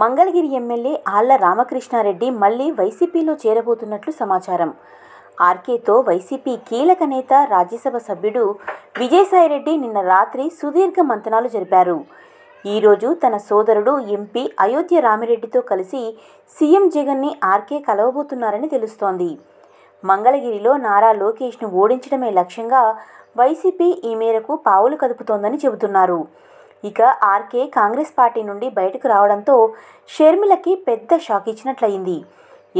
Mangalagiri MLA ఆళ్ల రామకృష్ణారెడ్డి మళ్లీ వైసీపీలో చేరబోతున్నట్లు సమాచారం ఆర్కేతో వైసీపీ కీలక నేత రాజ్యసభ సభ్యుడు విజయసాయిరెడ్డి నిన్న రాత్రి సుదీర్ఘ మంతనాలు జరిపారు ఈరోజు తన సోదరుడు ఎంపీ అయోధ్య రామిరెడ్డితో కలిసి సీఎం జగన్ని ఆర్కే కలవబోతున్నారని తెలుస్తోంది మంగళగిరిలో నారా లోకేష్ను ఓడించడమే లక్ష్యంగా వైసీపీ ఈ మేరకు పావులు కదుపుతోందని చెబుతున్నారు ఇక ఆర్కే కాంగ్రెస్ పార్టీ నుండి బయటకు రావడంతో షర్మిలకి పెద్ద షాక్ ఇచ్చినట్లయింది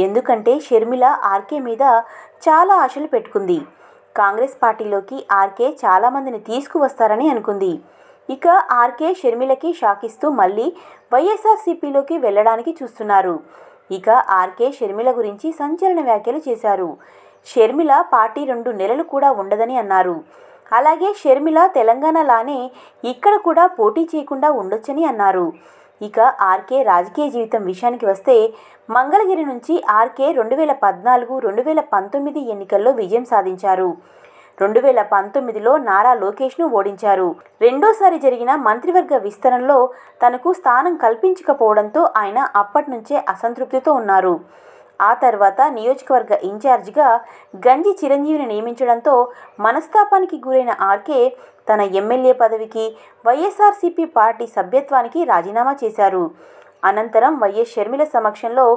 ఎందుకంటే షర్మిల ఆర్కే మీద చాలా ఆశలు పెట్టుకుంది కాంగ్రెస్ పార్టీలోకి ఆర్కే చాలామందిని తీసుకువస్తారని అనుకుంది ఇక ఆర్కే షర్మిలకి షాక్ ఇస్తూ మళ్ళీ వైఎస్ఆర్సీపీలోకి వెళ్ళడానికి చూస్తున్నారు ఇక ఆర్కే షర్మిల గురించి సంచలన వ్యాఖ్యలు చేశారు షర్మిల పార్టీ రెండు నెలలు కూడా ఉండదని అన్నారు అలాగే షర్మిల తెలంగాణలానే ఇక్కడ కూడా పోటీ చేయకుండా ఉండొచ్చని అన్నారు ఇక ఆర్కే రాజకీయ జీవితం విషయానికి వస్తే మంగళగిరి నుంచి ఆర్కే రెండు వేల పద్నాలుగు రెండు వేల పంతొమ్మిది ఎన్నికల్లో విజయం సాధించారు రెండు వేల పంతొమ్మిదిలో నారా లోకేష్ను ఓడించారు రెండోసారి జరిగిన మంత్రివర్గ విస్తరణలో తనకు స్థానం కల్పించకపోవడంతో ఆయన అప్పటి నుంచే అసంతృప్తితో ఉన్నారు ఆ తర్వాత నియోజకవర్గ ఇన్ఛార్జిగా గంజి చిరంజీవిని నియమించడంతో మనస్తాపానికి గురైన ఆర్కే తన ఎమ్మెల్యే పదవికి వైఎస్ఆర్సీపీ పార్టీ సభ్యత్వానికి రాజీనామా చేశారు అనంతరం వైఎస్ షర్మిల సమక్షంలో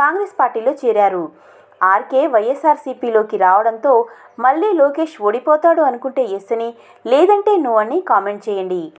కాంగ్రెస్ పార్టీలో చేరారు ఆర్కే వైఎస్ఆర్సీపీలోకి రావడంతో మళ్ళీ లోకేష్ ఓడిపోతాడు అనుకుంటే ఎస్ అని లేదంటే నో అని కామెంట్ చేయండి